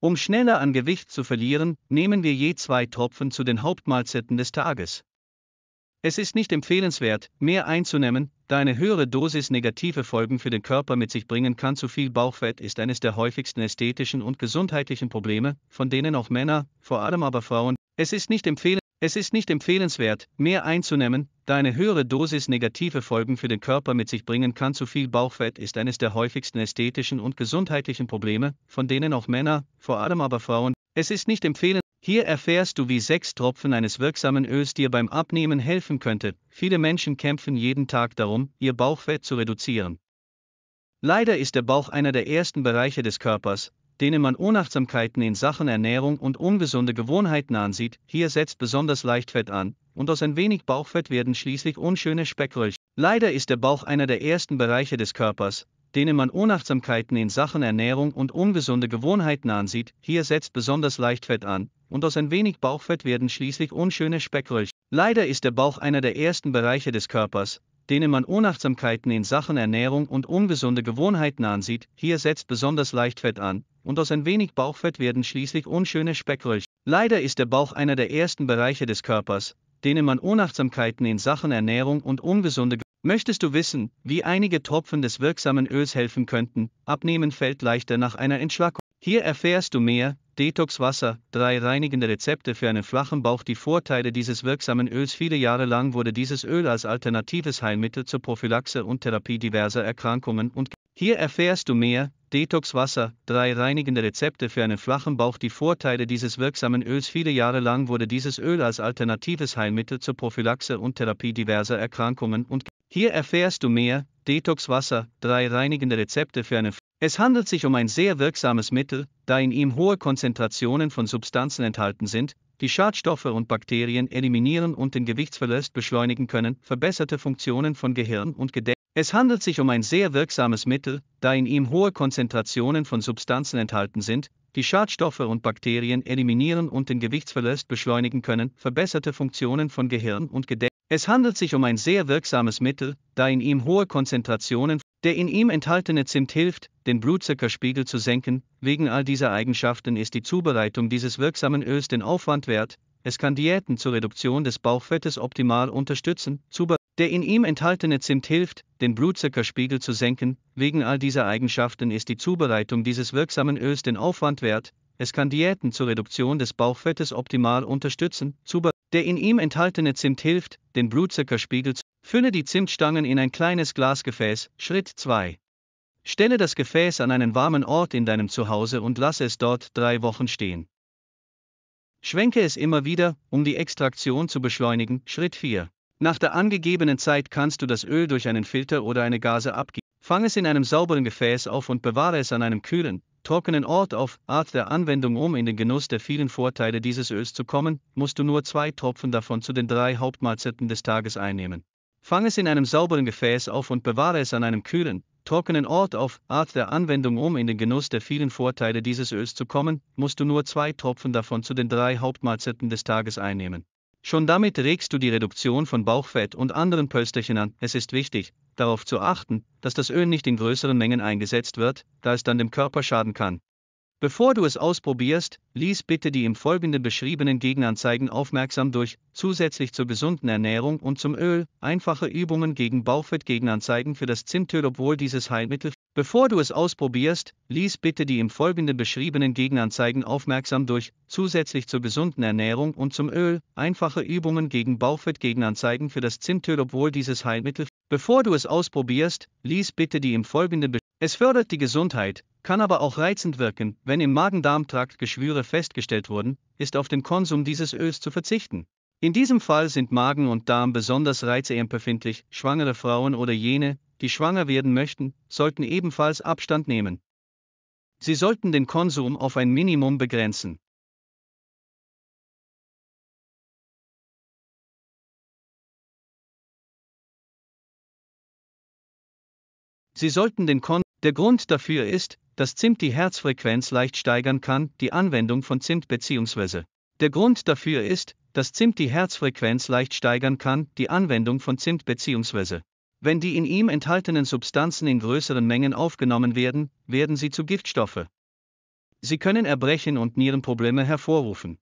Um schneller an Gewicht zu verlieren, nehmen wir je zwei Tropfen zu den Hauptmahlzeiten des Tages. Es ist nicht empfehlenswert, mehr einzunehmen, da eine höhere Dosis negative Folgen für den Körper mit sich bringen kann. Zu viel Bauchfett ist eines der häufigsten ästhetischen und gesundheitlichen Probleme, von denen auch Männer, vor allem aber Frauen, es ist nicht empfehlenswert, es ist nicht empfehlenswert, mehr einzunehmen, da eine höhere Dosis negative Folgen für den Körper mit sich bringen kann. Zu viel Bauchfett ist eines der häufigsten ästhetischen und gesundheitlichen Probleme, von denen auch Männer, vor allem aber Frauen, es ist nicht empfehlenswert. Hier erfährst du, wie sechs Tropfen eines wirksamen Öls dir beim Abnehmen helfen könnte. Viele Menschen kämpfen jeden Tag darum, ihr Bauchfett zu reduzieren. Leider ist der Bauch einer der ersten Bereiche des Körpers, denen man Unachtsamkeiten in Sachen Ernährung und ungesunde Gewohnheiten ansieht, hier setzt besonders Leichtfett an, und aus ein wenig Bauchfett werden schließlich unschöne Speckröllchen. Leider ist der Bauch einer der ersten Bereiche des Körpers, denen man Unachtsamkeiten in Sachen Ernährung und ungesunde Gewohnheiten ansieht, hier setzt besonders Leichtfett an, und aus ein wenig Bauchfett werden schließlich unschöne Speckröllchen. Leider ist der Bauch einer der ersten Bereiche des Körpers, denen man Unachtsamkeiten in Sachen Ernährung und ungesunde Gewohnheiten ansieht, hier setzt besonders Leichtfett an, und aus ein wenig Bauchfett werden schließlich unschöne Speckröllchen. Leider ist der Bauch einer der ersten Bereiche des Körpers, denen man Unachtsamkeiten in Sachen Ernährung und ungesunde... Möchtest du wissen, wie einige Tropfen des wirksamen Öls helfen könnten? Abnehmen fällt leichter nach einer Entschlackung. Hier erfährst du mehr, Detoxwasser, drei reinigende Rezepte für einen flachen Bauch. Die Vorteile dieses wirksamen Öls. Viele Jahre lang wurde dieses Öl als alternatives Heilmittel zur Prophylaxe und Therapie diverser Erkrankungen und... Hier erfährst du mehr, Detoxwasser, drei reinigende Rezepte für einen flachen Bauch. Die Vorteile dieses wirksamen Öls. Viele Jahre lang wurde dieses Öl als alternatives Heilmittel zur Prophylaxe und Therapie diverser Erkrankungen und hier erfährst du mehr. Detoxwasser, drei reinigende Rezepte für einen. Es handelt sich um ein sehr wirksames Mittel, da in ihm hohe Konzentrationen von Substanzen enthalten sind, die Schadstoffe und Bakterien eliminieren und den Gewichtsverlust beschleunigen können, verbesserte Funktionen von Gehirn und Gedächtnis. Es handelt sich um ein sehr wirksames Mittel, da in ihm hohe Konzentrationen von Substanzen enthalten sind, die Schadstoffe und Bakterien eliminieren und den Gewichtsverlust beschleunigen können, verbesserte Funktionen von Gehirn und Gedächtnis. Es handelt sich um ein sehr wirksames Mittel, da in ihm hohe Konzentrationen der in ihm enthaltene Zimt hilft, den Blutzuckerspiegel zu senken, wegen all dieser Eigenschaften ist die Zubereitung dieses wirksamen Öls den Aufwand wert, es kann Diäten zur Reduktion des Bauchfettes optimal unterstützen, der in ihm enthaltene Zimt hilft, den Blutzuckerspiegel zu senken, wegen all dieser Eigenschaften ist die Zubereitung dieses wirksamen Öls den Aufwand wert, es kann Diäten zur Reduktion des Bauchfettes optimal unterstützen, Zuber der in ihm enthaltene Zimt hilft, den Blutzuckerspiegel zu Fülle die Zimtstangen in ein kleines Glasgefäß, Schritt 2. Stelle das Gefäß an einen warmen Ort in deinem Zuhause und lasse es dort drei Wochen stehen. Schwenke es immer wieder, um die Extraktion zu beschleunigen, Schritt 4. Nach der angegebenen Zeit kannst du das Öl durch einen Filter oder eine Gase abgeben. Fang es in einem sauberen Gefäß auf und bewahre es an einem kühlen, trockenen Ort auf. Art der Anwendung Um in den Genuss der vielen Vorteile dieses Öls zu kommen, musst du nur zwei Tropfen davon zu den drei Hauptmahlzeiten des Tages einnehmen. Fang es in einem sauberen Gefäß auf und bewahre es an einem kühlen, trockenen Ort auf. Art der Anwendung Um in den Genuss der vielen Vorteile dieses Öls zu kommen, musst du nur zwei Tropfen davon zu den drei Hauptmahlzeiten des Tages einnehmen. Schon damit regst du die Reduktion von Bauchfett und anderen Pölsterchen an. Es ist wichtig, darauf zu achten, dass das Öl nicht in größeren Mengen eingesetzt wird, da es dann dem Körper schaden kann. Bevor du es ausprobierst, lies bitte die im Folgenden beschriebenen Gegenanzeigen aufmerksam durch. Zusätzlich zur gesunden Ernährung und zum Öl, einfache Übungen gegen Bauchfett-Gegenanzeigen für das Zimtöl, obwohl dieses Heilmittel Bevor du es ausprobierst, lies bitte die im Folgenden beschriebenen Gegenanzeigen aufmerksam durch. Zusätzlich zur gesunden Ernährung und zum Öl, einfache Übungen gegen Bauchfett Gegenanzeigen für das Zimtöl, obwohl dieses Heilmittel. Bevor du es ausprobierst, lies bitte die im Folgenden beschriebenen. Es fördert die Gesundheit, kann aber auch reizend wirken, wenn im Magen-Darm-Trakt Geschwüre festgestellt wurden, ist auf den Konsum dieses Öls zu verzichten. In diesem Fall sind Magen und Darm besonders reizeempfindlich, schwangere Frauen oder jene, die schwanger werden möchten, sollten ebenfalls Abstand nehmen. Sie sollten den Konsum auf ein Minimum begrenzen. Sie sollten den Kon Der Grund dafür ist, dass Zimt die Herzfrequenz leicht steigern kann, die Anwendung von Zimt bzw. Der Grund dafür ist, dass Zimt die Herzfrequenz leicht steigern kann, die Anwendung von Zimt bzw. Wenn die in ihm enthaltenen Substanzen in größeren Mengen aufgenommen werden, werden sie zu Giftstoffe. Sie können Erbrechen und Nierenprobleme hervorrufen.